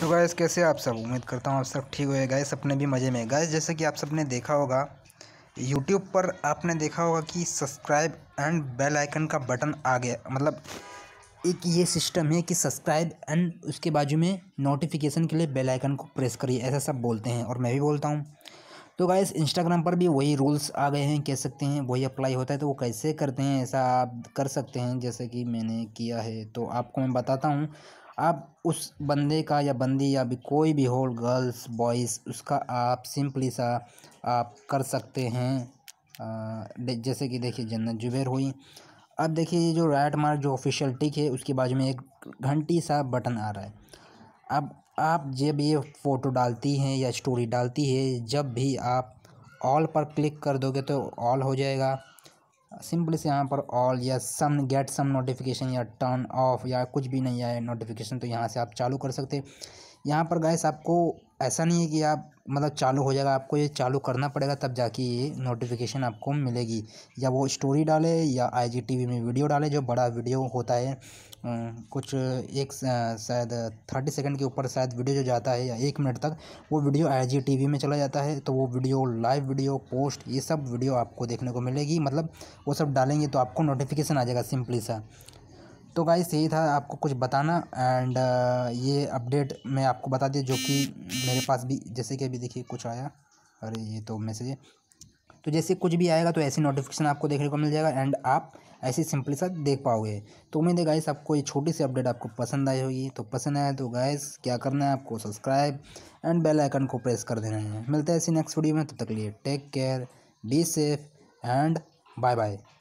तो गैस कैसे आप सब उम्मीद करता हूँ आप सब ठीक हुए गैस अपने भी मज़े में गैस जैसे कि आप सबने देखा होगा यूट्यूब पर आपने देखा होगा कि सब्सक्राइब एंड बेल आइकन का बटन आ गया मतलब एक ये सिस्टम है कि सब्सक्राइब एंड उसके बाजू में नोटिफिकेशन के लिए बेल आइकन को प्रेस करिए ऐसा सब बोलते हैं और मैं भी बोलता हूँ तो गैस इंस्टाग्राम पर भी वही रूल्स आ गए हैं कह सकते हैं वही अप्लाई होता है तो वो कैसे करते हैं ऐसा आप कर सकते हैं जैसे कि मैंने किया है तो आपको मैं बताता हूँ अब उस बंदे का या बंदी या भी कोई भी हो गर्ल्स बॉयज़ उसका आप सिंपली सा आप कर सकते हैं जैसे कि देखिए जन्नत जुबेर हुई अब देखिए ये जो राइट मार्क जो ऑफिशियल टिक है उसके बाजू में एक घंटी सा बटन आ रहा है अब आप जब ये फ़ोटो डालती हैं या स्टोरी डालती है जब भी आप ऑल पर क्लिक कर दोगे तो ऑल हो जाएगा सिंपली से यहाँ पर ऑल या सम गेट सम नोटिफिकेशन या टर्न ऑफ या कुछ भी नहीं आए नोटिफिकेशन तो यहाँ से आप चालू कर सकते यहाँ पर गैस आपको ऐसा नहीं है कि आप मतलब चालू हो जाएगा आपको ये चालू करना पड़ेगा तब जाके ये नोटिफिकेशन आपको मिलेगी या वो स्टोरी डाले या आईजीटीवी में वीडियो डाले जो बड़ा वीडियो होता है कुछ एक शायद थर्टी सेकंड के ऊपर शायद वीडियो जो जाता है या एक मिनट तक वो वीडियो आईजीटीवी में चला जाता है तो वो वीडियो लाइव वीडियो पोस्ट ये सब वीडियो आपको देखने को मिलेगी मतलब वो सब डालेंगे तो आपको नोटिफिकेशन आ जाएगा सिंपली सा तो गाइस यही था आपको कुछ बताना एंड uh, ये अपडेट मैं आपको बता दिया जो कि मेरे पास भी जैसे कि अभी देखिए कुछ आया अरे ये तो मैसेज है तो जैसे कुछ भी आएगा तो ऐसी नोटिफिकेशन आपको देखने को मिल जाएगा एंड आप ऐसे सिंपली सा देख पाओगे तो उम्मीद है गाइस आपको ये छोटी सी अपडेट आपको पसंद आई होगी तो पसंद आया तो गाइस क्या करना है आपको सब्सक्राइब एंड बेल आइकन को प्रेस कर देना है मिलते हैं ऐसी नेक्स्ट वीडियो में तब तो तक लिए take care be safe and bye bye